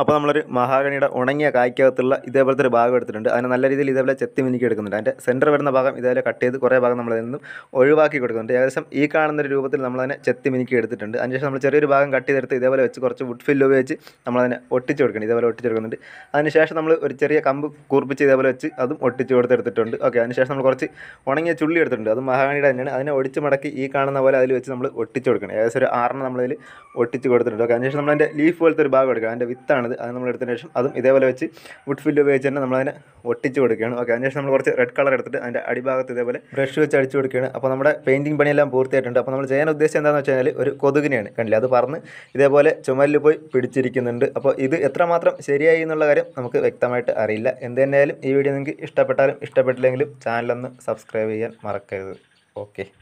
അപ്പോൾ നമ്മളൊരു മഹാഗണിയുടെ ഉണങ്ങിയ കായ്ക്കകത്തുള്ള ഇതേപോലത്തെ ഒരു ഭാഗം എടുത്തിട്ടുണ്ട് അതിനെ നല്ല രീതിയിൽ ഇതേപോലെ ചെത്തി മിനിക്ക് എടുക്കുന്നുണ്ട് അതിൻ്റെ സെൻറ്റർ വരുന്ന ഭാഗം ഇതേപോലെ കട്ട് ചെയ്ത് കുറേ ഭാഗം നമ്മളതിൽ നിന്നും ഒഴിവാക്കി കൊടുക്കുന്നുണ്ട് ഏകദേശം ഈ കാണുന്ന ഒരു രൂപത്തിൽ നമ്മളതിനെ ചെത്തി മിനിക്ക് എടുത്തിട്ടുണ്ട് അതിനുശേഷം നമ്മൾ ചെറിയൊരു ഭാഗം കട്ട് ചെയ്തെടുത്ത് ഇതേപോലെ വെച്ച് കുറച്ച് വുഡ് ഫില്ല് ഉപയോഗിച്ച് നമ്മളതിനെ ഒട്ടിച്ച് കൊടുക്കണം ഇതേപോലെ ഒട്ടിച്ച് കൊടുക്കുന്നുണ്ട് അതിനുശേഷം നമ്മൾ ഒരു ചെറിയ കമ്പ് കൂർപ്പിച്ച് ഇതേപോലെ വെച്ച് അതും ഒട്ടിച്ച് കൊടുത്തെടുത്തിട്ടുണ്ട് ഓക്കെ അതിനുശേഷം നമ്മൾ കുറച്ച് ഉണങ്ങിയ ചുള്ളി എടുത്തിട്ടുണ്ട് അത് മഹാഗണിയുടെ തന്നെയാണ് അതിനെ ഒടിച്ച് മടക്കി ഈ കാണുന്ന പോലെ അതിൽ വെച്ച് നമ്മൾ ഒട്ടിച്ച് കൊടുക്കണം ഏകദേശം ഒരു ആറിന് നമ്മളതിൽ ഒട്ടിച്ച് കൊടുത്തിട്ടുണ്ട് ഓക്കെ അതിനുശേഷം നമ്മളതിൻ്റെ ലീഫ് പോലത്തെ ഒരു ഭാഗം എടുക്കുക അതിൻ്റെ വിത്താണ് കളറാണിത് അത് നമ്മൾ എടുത്തതിന് ശേഷം അതും ഇതേപോലെ വെച്ച് വുഡ് ഫില്ല് ഉപയോഗിച്ച് തന്നെ നമ്മളതിനെ ഒട്ടിച്ച് കൊടുക്കുകയാണ് ഓക്കെ അതിന് ശേഷം നമ്മൾ കുറച്ച് റെഡ് കളർ എടുത്തിട്ട് അതിൻ്റെ അടിഭാഗത്ത് ഇതേപോലെ ബ്രഷ് വെച്ച് അടിച്ചു കൊടുക്കുകയാണ് അപ്പോൾ നമ്മുടെ പെയിൻറ്റിങ് പണിയെല്ലാം പൂർത്തിയായിട്ടുണ്ട് അപ്പോൾ നമ്മൾ ചെയ്യാൻ ഉദ്ദേശിച്ചത് എന്താണെന്ന് വെച്ച് കഴിഞ്ഞാൽ ഒരു കൊതുകിനെയാണ് കണ്ടില്ല അത് പറന്ന് ഇതേപോലെ ചുമലിൽ പോയി പിടിച്ചിരിക്കുന്നുണ്ട് അപ്പോൾ ഇത് എത്രമാത്രം ശരിയായി എന്നുള്ള കാര്യം നമുക്ക് വ്യക്തമായിട്ട് അറിയില്ല എന്ത് തന്നെയായാലും ഈ വീഡിയോ നിങ്ങൾക്ക് ഇഷ്ടപ്പെട്ടാലും ഇഷ്ടപ്പെട്ടില്ലെങ്കിലും ചാനലൊന്ന് സബ്സ്ക്രൈബ് ചെയ്യാൻ മറക്കരുത് ഓക്കെ